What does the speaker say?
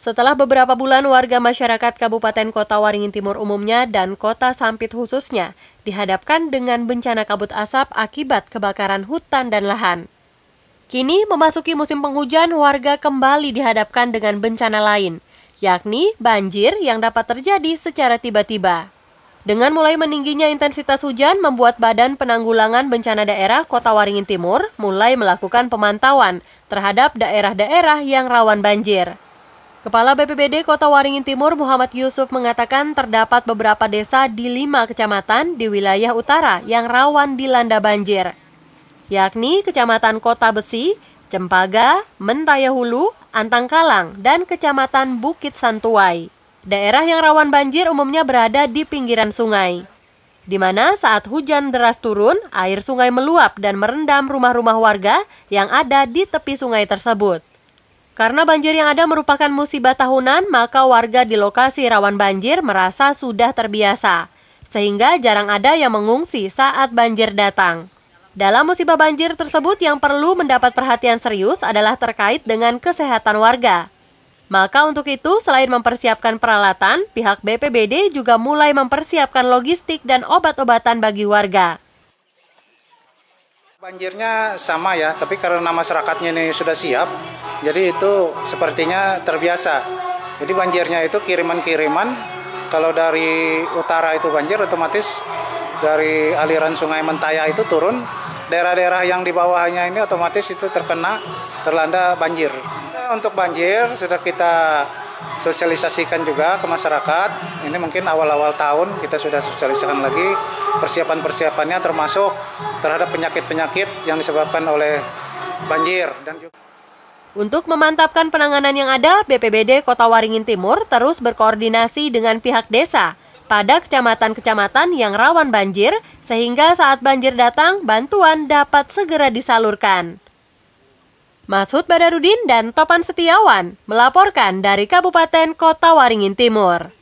Setelah beberapa bulan warga masyarakat Kabupaten Kota Waringin Timur umumnya dan Kota Sampit khususnya dihadapkan dengan bencana kabut asap akibat kebakaran hutan dan lahan. Kini memasuki musim penghujan, warga kembali dihadapkan dengan bencana lain, yakni banjir yang dapat terjadi secara tiba-tiba. Dengan mulai meningginya intensitas hujan membuat Badan Penanggulangan Bencana Daerah Kota Waringin Timur mulai melakukan pemantauan terhadap daerah-daerah yang rawan banjir. Kepala BPBD Kota Waringin Timur Muhammad Yusuf mengatakan terdapat beberapa desa di lima kecamatan di wilayah utara yang rawan dilanda banjir, yakni Kecamatan Kota Besi, Cempaga, Mentayahulu, Antangkalang, dan Kecamatan Bukit Santuai. Daerah yang rawan banjir umumnya berada di pinggiran sungai, di mana saat hujan deras turun, air sungai meluap dan merendam rumah-rumah warga yang ada di tepi sungai tersebut. Karena banjir yang ada merupakan musibah tahunan, maka warga di lokasi rawan banjir merasa sudah terbiasa, sehingga jarang ada yang mengungsi saat banjir datang. Dalam musibah banjir tersebut yang perlu mendapat perhatian serius adalah terkait dengan kesehatan warga. Maka untuk itu, selain mempersiapkan peralatan, pihak BPBD juga mulai mempersiapkan logistik dan obat-obatan bagi warga. Banjirnya sama ya, tapi karena masyarakatnya ini sudah siap, jadi itu sepertinya terbiasa. Jadi banjirnya itu kiriman-kiriman. Kalau dari utara itu banjir otomatis dari aliran sungai Mentaya itu turun. Daerah-daerah yang di bawahnya ini otomatis itu terkena terlanda banjir. Nah, untuk banjir sudah kita sosialisasikan juga ke masyarakat. Ini mungkin awal-awal tahun kita sudah sosialisasikan lagi persiapan-persiapannya termasuk terhadap penyakit-penyakit yang disebabkan oleh banjir dan juga untuk memantapkan penanganan yang ada, BPBD Kota Waringin Timur terus berkoordinasi dengan pihak desa pada kecamatan-kecamatan yang rawan banjir, sehingga saat banjir datang, bantuan dapat segera disalurkan. Masud Badarudin dan Topan Setiawan melaporkan dari Kabupaten Kota Waringin Timur.